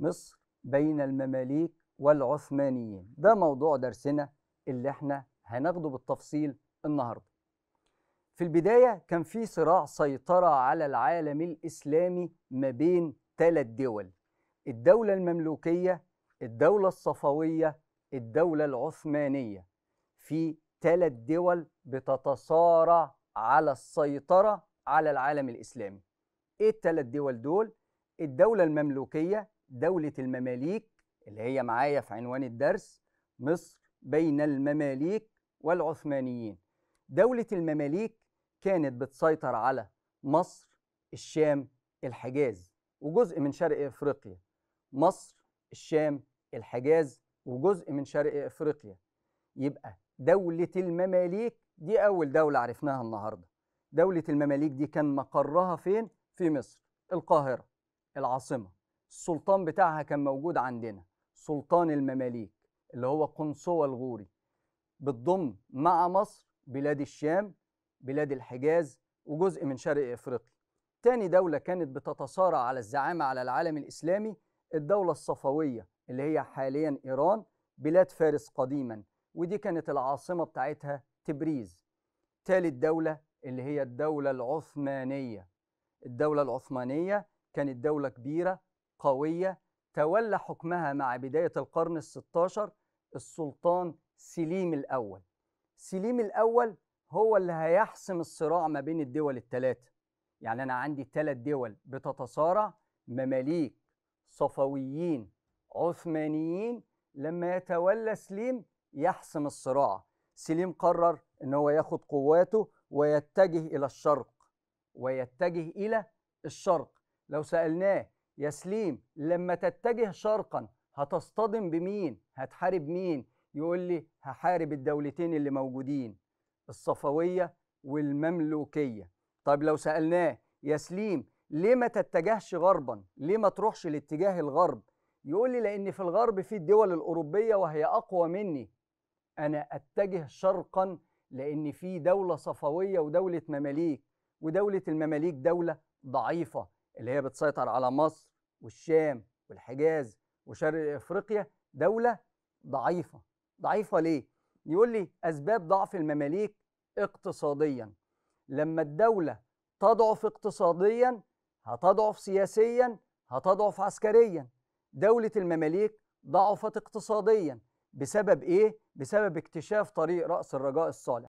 مصر بين المماليك والعثمانيين ده موضوع درسنا اللي احنا هناخده بالتفصيل النهارده في البداية كان في صراع سيطرة على العالم الإسلامي ما بين ثلاث دول الدولة المملوكية الدولة الصفوية الدولة العثمانية في ثلاث دول بتتصارع على السيطرة على العالم الإسلامي إيه الثلاث دول دول؟ الدولة المملوكية دولة المماليك اللي هي معايا في عنوان الدرس مصر بين المماليك والعثمانيين دولة المماليك كانت بتسيطر على مصر الشام الحجاز وجزء من شرق افريقيا مصر الشام الحجاز وجزء من شرق افريقيا يبقى دولة المماليك دي اول دولة عرفناها النهارده دولة المماليك دي كان مقرها فين في مصر القاهرة العاصمة السلطان بتاعها كان موجود عندنا سلطان المماليك اللي هو قنصوة الغوري بتضم مع مصر بلاد الشام بلاد الحجاز وجزء من شرق افريقيا تاني دولة كانت بتتصارع على الزعامة على العالم الإسلامي الدولة الصفوية اللي هي حاليا إيران بلاد فارس قديما ودي كانت العاصمة بتاعتها تبريز تالت دولة اللي هي الدولة العثمانية الدولة العثمانية كانت دولة كبيرة قوية تولى حكمها مع بداية القرن الستاشر السلطان سليم الأول سليم الأول هو اللي هيحسم الصراع ما بين الدول الثلاثة يعني أنا عندي ثلاث دول بتتصارع مماليك صفويين عثمانيين لما يتولى سليم يحسم الصراع سليم قرر ان هو ياخد قواته ويتجه الى الشرق ويتجه الى الشرق لو سالناه يا سليم لما تتجه شرقا هتصطدم بمين هتحارب مين يقول لي هحارب الدولتين اللي موجودين الصفوية والمملوكية طيب لو سألناه يا سليم ليه ما تتجهش غربا ليه ما تروحش لاتجاه الغرب يقول لي لأن في الغرب في الدول الأوروبية وهي أقوى مني أنا أتجه شرقا لأن في دولة صفوية ودولة مماليك ودولة المماليك دولة ضعيفة اللي هي بتسيطر على مصر والشام والحجاز وشرق افريقيا دوله ضعيفه ضعيفه ليه يقول لي اسباب ضعف المماليك اقتصاديا لما الدوله تضعف اقتصاديا هتضعف سياسيا هتضعف عسكريا دوله المماليك ضعفت اقتصاديا بسبب ايه بسبب اكتشاف طريق راس الرجاء الصالح